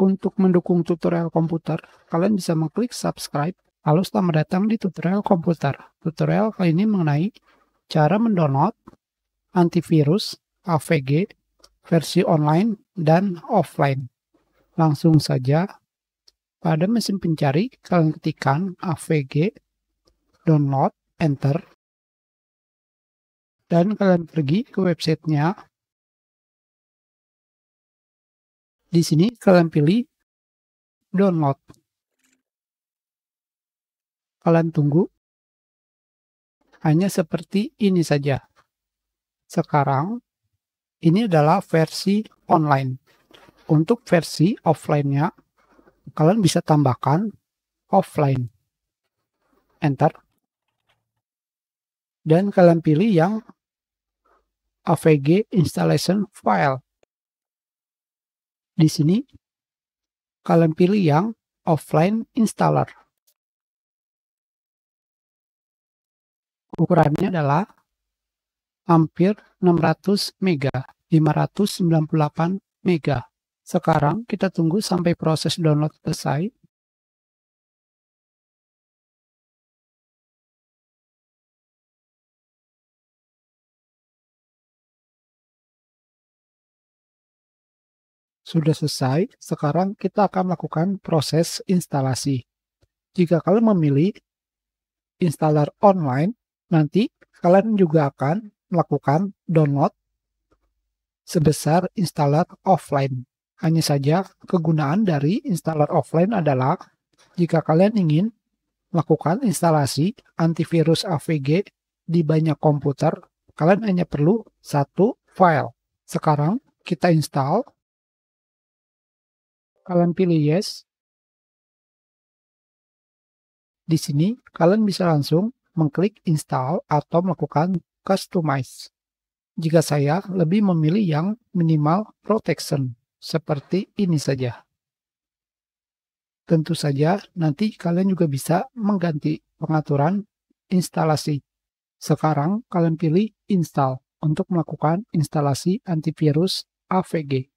Untuk mendukung tutorial komputer, kalian bisa mengklik subscribe. Halo, selamat datang di tutorial komputer. Tutorial kali ini mengenai cara mendownload antivirus AVG versi online dan offline. Langsung saja, pada mesin pencari, kalian ketikkan AVG download, enter, dan kalian pergi ke websitenya di sini kalian pilih download. Kalian tunggu. Hanya seperti ini saja. Sekarang, ini adalah versi online. Untuk versi offline-nya, kalian bisa tambahkan offline. Enter. Dan kalian pilih yang AVG installation file. Di sini, kalian pilih yang offline installer. Ukurannya adalah hampir 600 mega, 598 mega. Sekarang kita tunggu sampai proses download selesai. Sudah selesai, sekarang kita akan melakukan proses instalasi. Jika kalian memilih installer online, nanti kalian juga akan melakukan download sebesar installer offline. Hanya saja kegunaan dari installer offline adalah jika kalian ingin melakukan instalasi antivirus AVG di banyak komputer, kalian hanya perlu satu file. Sekarang kita install kalian pilih yes. Di sini, kalian bisa langsung mengklik install atau melakukan customize. Jika saya lebih memilih yang minimal protection, seperti ini saja. Tentu saja, nanti kalian juga bisa mengganti pengaturan instalasi. Sekarang, kalian pilih install untuk melakukan instalasi antivirus AVG.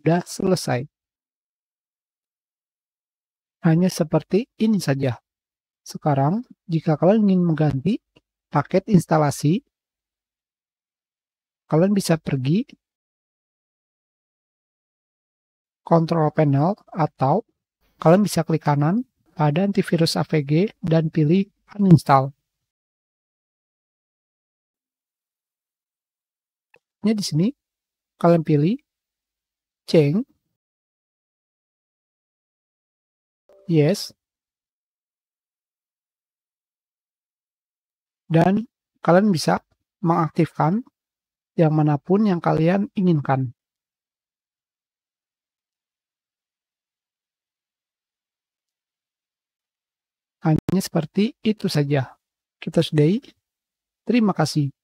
sudah selesai. Hanya seperti ini saja. Sekarang, jika kalian ingin mengganti paket instalasi, kalian bisa pergi control panel atau kalian bisa klik kanan pada antivirus AVG dan pilih uninstall. Nya di sini kalian pilih Ceng. Yes. Dan kalian bisa mengaktifkan yang manapun yang kalian inginkan. Hanya seperti itu saja. Kita sudahi. Terima kasih.